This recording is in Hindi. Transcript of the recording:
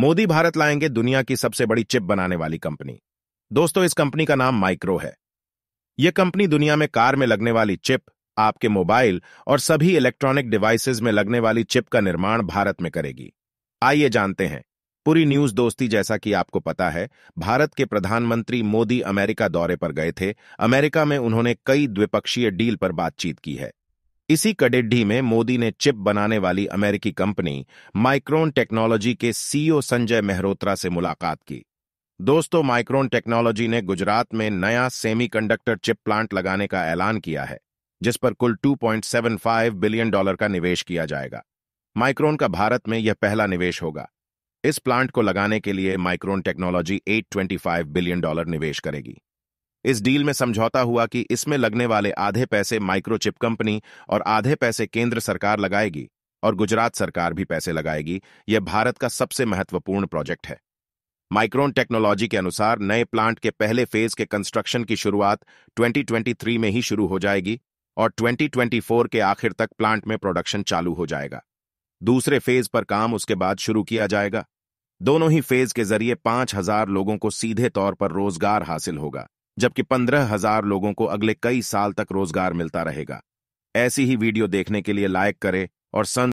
मोदी भारत लाएंगे दुनिया की सबसे बड़ी चिप बनाने वाली कंपनी दोस्तों इस कंपनी का नाम माइक्रो है यह कंपनी दुनिया में कार में लगने वाली चिप आपके मोबाइल और सभी इलेक्ट्रॉनिक डिवाइसेस में लगने वाली चिप का निर्माण भारत में करेगी आइए जानते हैं पूरी न्यूज दोस्ती जैसा कि आपको पता है भारत के प्रधानमंत्री मोदी अमेरिका दौरे पर गए थे अमेरिका में उन्होंने कई द्विपक्षीय डील पर बातचीत की है इसी कडेड्ढी में मोदी ने चिप बनाने वाली अमेरिकी कंपनी माइक्रोन टेक्नोलॉजी के सीईओ संजय मेहरोत्रा से मुलाकात की दोस्तों माइक्रोन टेक्नोलॉजी ने गुजरात में नया सेमीकंडक्टर चिप प्लांट लगाने का ऐलान किया है जिस पर कुल 2.75 बिलियन डॉलर का निवेश किया जाएगा माइक्रोन का भारत में यह पहला निवेश होगा इस प्लांट को लगाने के लिए माइक्रोन टेक्नोलॉजी 825 बिलियन डॉलर निवेश करेगी इस डील में समझौता हुआ कि इसमें लगने वाले आधे पैसे माइक्रोचिप कंपनी और आधे पैसे केंद्र सरकार लगाएगी और गुजरात सरकार भी पैसे लगाएगी यह भारत का सबसे महत्वपूर्ण प्रोजेक्ट है माइक्रोन टेक्नोलॉजी के अनुसार नए प्लांट के पहले फेज के कंस्ट्रक्शन की शुरुआत 2023 में ही शुरू हो जाएगी और 2024 के आखिर तक प्लांट में प्रोडक्शन चालू हो जाएगा दूसरे फेज पर काम उसके बाद शुरू किया जाएगा दोनों ही फेज के जरिए 5000 लोगों को सीधे तौर पर रोजगार हासिल होगा जबकि पंद्रह हजार लोगों को अगले कई साल तक रोजगार मिलता रहेगा ऐसी ही वीडियो देखने के लिए लाइक करें और सन